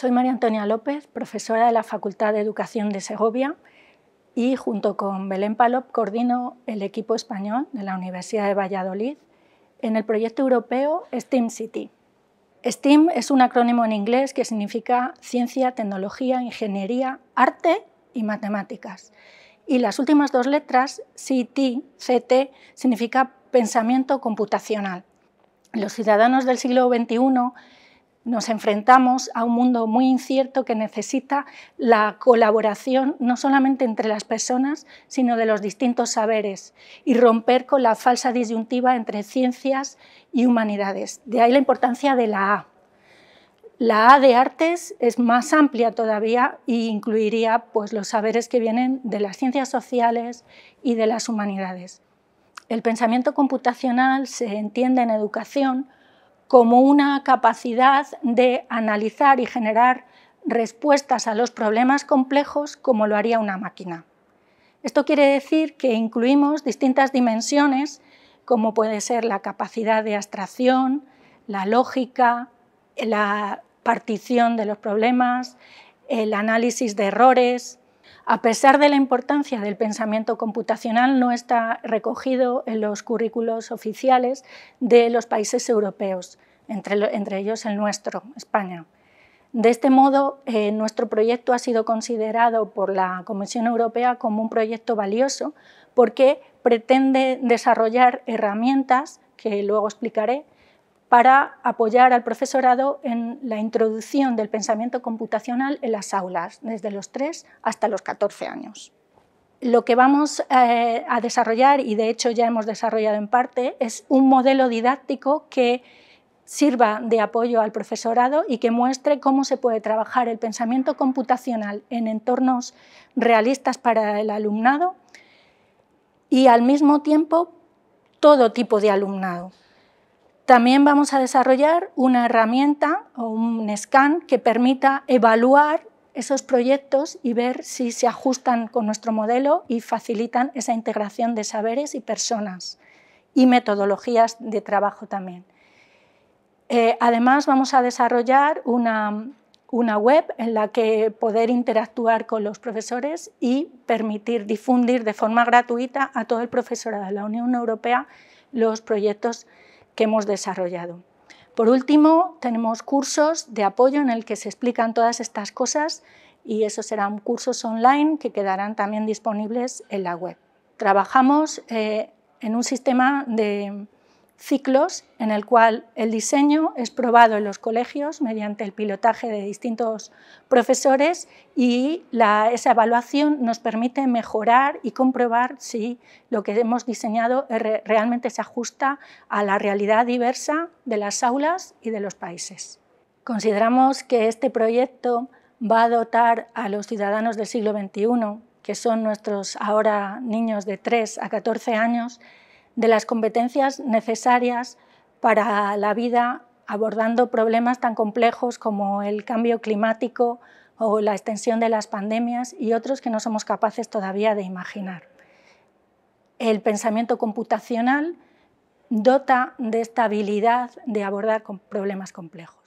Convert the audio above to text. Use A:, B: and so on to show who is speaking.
A: Soy María Antonia López, profesora de la Facultad de Educación de Segovia y junto con Belén Palop coordino el equipo español de la Universidad de Valladolid en el proyecto europeo STEAM City. STEAM es un acrónimo en inglés que significa Ciencia, Tecnología, Ingeniería, Arte y Matemáticas. Y las últimas dos letras, CT, significa pensamiento computacional. Los ciudadanos del siglo XXI nos enfrentamos a un mundo muy incierto que necesita la colaboración no solamente entre las personas, sino de los distintos saberes y romper con la falsa disyuntiva entre ciencias y humanidades. De ahí la importancia de la A. La A de artes es más amplia todavía e incluiría pues, los saberes que vienen de las ciencias sociales y de las humanidades. El pensamiento computacional se entiende en educación como una capacidad de analizar y generar respuestas a los problemas complejos como lo haría una máquina. Esto quiere decir que incluimos distintas dimensiones como puede ser la capacidad de abstracción, la lógica, la partición de los problemas, el análisis de errores, a pesar de la importancia del pensamiento computacional, no está recogido en los currículos oficiales de los países europeos, entre, ellos el nuestro, España. De este modo, eh, nuestro proyecto ha sido considerado por la Comisión Europea como un proyecto valioso porque pretende desarrollar herramientas, que luego explicaré, para apoyar al profesorado en la introducción del pensamiento computacional en las aulas, desde los 3 hasta los 14 años. Lo que vamos eh, a desarrollar, y de hecho ya hemos desarrollado en parte, es un modelo didáctico que sirva de apoyo al profesorado y que muestre cómo se puede trabajar el pensamiento computacional en entornos realistas para el alumnado y al mismo tiempo todo tipo de alumnado. También vamos a desarrollar una herramienta o un scan que permita evaluar esos proyectos y ver si se ajustan con nuestro modelo y facilitan esa integración de saberes y personas y metodologías de trabajo también. Eh, además, vamos a desarrollar una, una web en la que poder interactuar con los profesores y permitir difundir de forma gratuita a todo el profesorado de la Unión Europea los proyectos que hemos desarrollado. Por último, tenemos cursos de apoyo en el que se explican todas estas cosas y esos serán cursos online que quedarán también disponibles en la web. Trabajamos eh, en un sistema de, ciclos en el cual el diseño es probado en los colegios mediante el pilotaje de distintos profesores y esa evaluación nos permite mejorar y comprobar si lo que hemos diseñado realmente se ajusta a la realidad diversa de las aulas y de los países. Consideramos que este proyecto va a dotar a los ciudadanos del siglo XXI, que son nuestros ahora niños de 3 a 14 años, de las competencias necesarias para la vida abordando problemas tan complejos como el cambio climático o la extensión de las pandemias y otros que no somos capaces todavía de imaginar. El pensamiento computacional dota de esta habilidad de abordar problemas complejos.